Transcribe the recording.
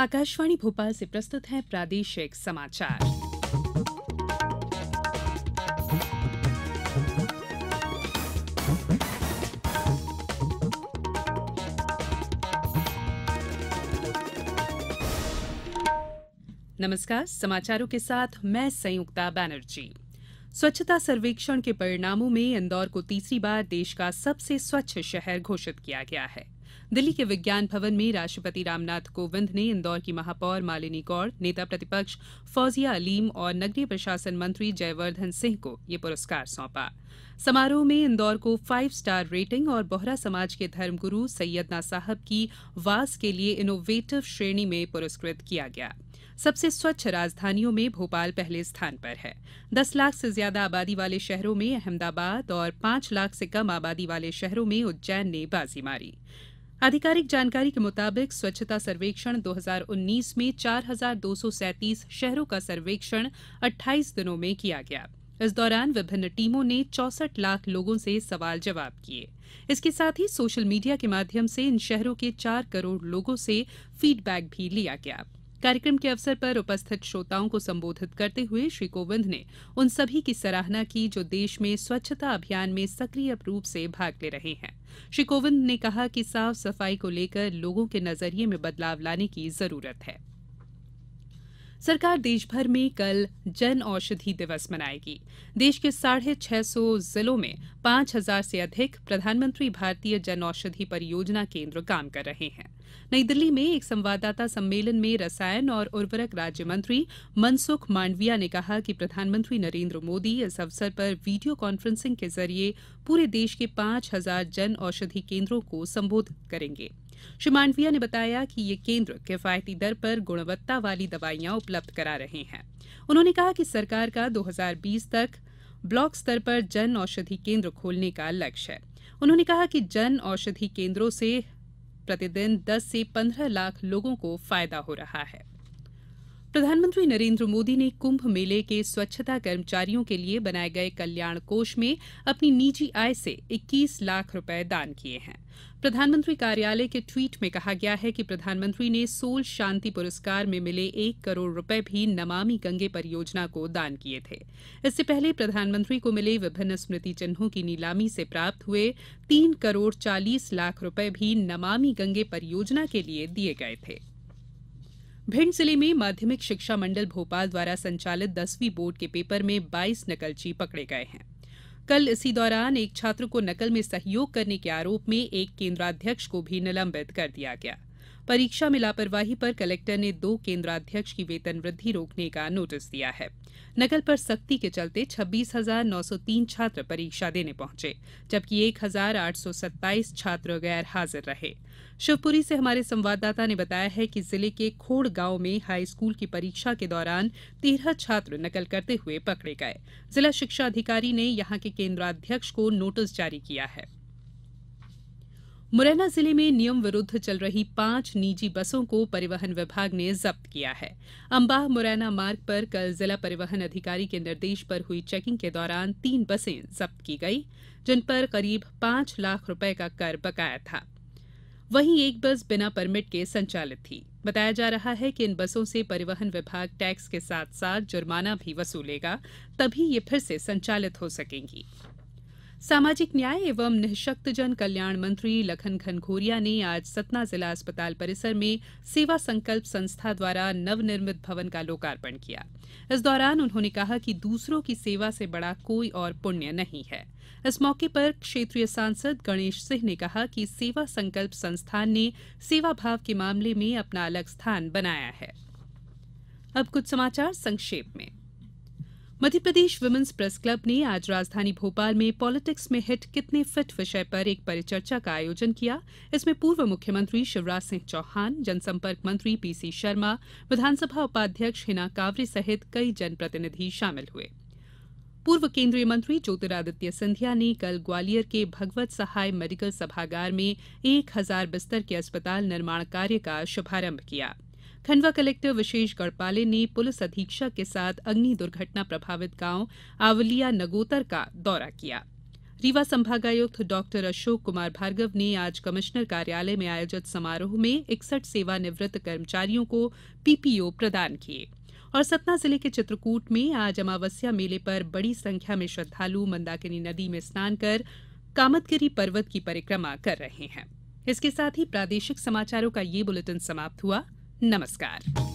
आकाशवाणी भोपाल से प्रस्तुत है प्रादेशिक समाचार नमस्कार समाचारों के साथ मैं संयुक्ता बैनर्जी स्वच्छता सर्वेक्षण के परिणामों में इंदौर को तीसरी बार देश का सबसे स्वच्छ शहर घोषित किया गया है दिल्ली के विज्ञान भवन में राष्ट्रपति रामनाथ कोविंद ने इंदौर की महापौर मालिनी गौड़ नेता प्रतिपक्ष फौजिया अलीम और नगरीय प्रशासन मंत्री जयवर्धन सिंह को ये पुरस्कार सौंपा समारोह में इंदौर को फाइव स्टार रेटिंग और बोहरा समाज के धर्मगुरू सैयदना साहब की वास के लिए इनोवेटिव श्रेणी में पुरस्कृत किया गया सबसे स्वच्छ राजधानियों में भोपाल पहले स्थान पर है दस लाख से ज्यादा आबादी वाले शहरों में अहमदाबाद और पांच लाख से कम आबादी वाले शहरों में उज्जैन ने बाजी मारी आधिकारिक जानकारी के मुताबिक स्वच्छता सर्वेक्षण 2019 में चार हजार दो सौ सैंतीस शहरों का सर्वेक्षण 28 दिनों में किया गया इस दौरान विभिन्न टीमों ने चौसठ लाख लोगों से सवाल जवाब किए इसके साथ ही सोशल मीडिया के माध्यम से इन शहरों के चार करोड़ लोगों से फीडबैक भी लिया गया कार्यक्रम के अवसर पर उपस्थित श्रोताओं को संबोधित करते हुए श्री कोविंद ने उन सभी की सराहना की जो देश में स्वच्छता अभियान में सक्रिय रूप से भाग ले रहे हैं श्री कोविंद ने कहा कि साफ सफाई को लेकर लोगों के नजरिए में बदलाव लाने की जरूरत है सरकार देशभर में कल जन औषधि दिवस मनाएगी देश के साढ़े छह सौ जिलों में पांच हजार से अधिक प्रधानमंत्री भारतीय जन औषधि परियोजना केंद्र काम कर रहे हैं नई दिल्ली में एक संवाददाता सम्मेलन में रसायन और उर्वरक राज्य मंत्री मनसुख मांडविया ने कहा कि प्रधानमंत्री नरेंद्र मोदी इस अवसर पर वीडियो कॉन्फ्रेंसिंग के जरिए पूरे देश के पांच हजार जन औषधि केंद्रों को संबोधित करेंगे श्री मांडविया ने बताया कि ये केन्द्र किफायती दर पर गुणवत्ता वाली दवाइयां उपलब्ध करा रहे हैं उन्होंने कहा कि सरकार का 2020 तक ब्लॉक स्तर पर जन औषधि केन्द्र खोलने का लक्ष्य है उन्होंने कहा कि जन औषधि केन्द्रों से प्रतिदिन 10 से 15 लाख लोगों को फायदा हो रहा है प्रधानमंत्री नरेन्द्र मोदी ने कुंभ मेले के स्वच्छता कर्मचारियों के लिए बनाए गए कल्याण कोष में अपनी निजी आय से 21 लाख रुपए दान किए हैं प्रधानमंत्री कार्यालय के ट्वीट में कहा गया है कि प्रधानमंत्री ने सोल शांति पुरस्कार में मिले एक करोड़ रुपए भी नमामि गंगे परियोजना को दान किए थे इससे पहले प्रधानमंत्री को मिले विभिन्न स्मृति चिन्हों की नीलामी से प्राप्त हुए तीन करोड़ चालीस लाख रुपए भी नमामि गंगे परियोजना के लिए दिए गए थे भिंड जिले में माध्यमिक शिक्षा मंडल भोपाल द्वारा संचालित दसवीं बोर्ड के पेपर में बाईस नकलची पकड़े गए हैं कल इसी दौरान एक छात्र को नकल में सहयोग करने के आरोप में एक केंद्राध्यक्ष को भी निलंबित कर दिया गया है परीक्षा में लापरवाही पर कलेक्टर ने दो केन्द्राध्यक्ष की वेतन वृद्धि रोकने का नोटिस दिया है नकल पर सख्ती के चलते छब्बीस हजार नौ सौ तीन छात्र परीक्षा देने पहुंचे जबकि एक हजार आठ सौ सत्ताईस छात्र गैर हाजिर रहे शिवपुरी से हमारे संवाददाता ने बताया है कि जिले के खोड़ गांव में हाई स्कूल की परीक्षा के दौरान तेरह छात्र नकल करते हुए पकड़े गए जिला शिक्षा अधिकारी ने यहां के केंद्राध्यक्ष को नोटिस जारी किया है मुरैना जिले में नियम विरूद्व चल रही पांच निजी बसों को परिवहन विभाग ने जब्त किया है अंबाह मुरैना मार्ग पर कल जिला परिवहन अधिकारी के निर्देश पर हुई चेकिंग के दौरान तीन बसें जब्त की गई जिन पर करीब पांच लाख रुपए का कर बकाया था वहीं एक बस बिना परमिट के संचालित थी बताया जा रहा है कि इन बसों से परिवहन विभाग टैक्स के साथ साथ जुर्माना भी वसूलेगा तभी ये फिर से संचालित हो सकेंगी सामाजिक न्याय एवं निःशक्तजन कल्याण मंत्री लखन घनघोरिया ने आज सतना जिला अस्पताल परिसर में सेवा संकल्प संस्था द्वारा नवनिर्मित भवन का लोकार्पण किया इस दौरान उन्होंने कहा कि दूसरों की सेवा से बड़ा कोई और पुण्य नहीं है इस मौके पर क्षेत्रीय सांसद गणेश सिंह ने कहा कि सेवा संकल्प संस्थान ने सेवा भाव के मामले में अपना अलग स्थान बनाया है अब कुछ समाचार संक्षेप में मध्यप्रदेश वुमेन्स प्रेस क्लब ने आज राजधानी भोपाल में पॉलिटिक्स में हिट कितने फिट विषय पर एक परिचर्चा का आयोजन किया इसमें पूर्व मुख्यमंत्री शिवराज सिंह चौहान जनसंपर्क मंत्री पीसी शर्मा विधानसभा उपाध्यक्ष हिना कांवरे सहित कई जनप्रतिनिधि शामिल हुए पूर्व केंद्रीय मंत्री ज्योतिरादित्य सिंधिया ने कल ग्वालियर के भगवत सहाय मेडिकल सभागार में एक हजार बिस्तर के अस्पताल निर्माण कार्य का शुभारंभ किया खंडवा कलेक्टर विशेष गढ़पाले ने पुलिस अधीक्षक के साथ अग्नि दुर्घटना प्रभावित गांव आवलिया नगोतर का दौरा किया रीवा संभागायुक्त डॉ अशोक कुमार भार्गव ने आज कमिश्नर कार्यालय में आयोजित समारोह में इकसठ सेवानिवृत्त कर्मचारियों को पीपीओ प्रदान किए और सतना जिले के चित्रकूट में आज अमावस्या मेले पर बड़ी संख्या में श्रद्धालु मंदाकिनी नदी में स्नान कर कामतगिरी पर्वत की परिक्रमा कर रहे हैं इसके साथ ही प्रादेशिक समाचारों का ये बुलेटिन समाप्त हुआ नमस्कार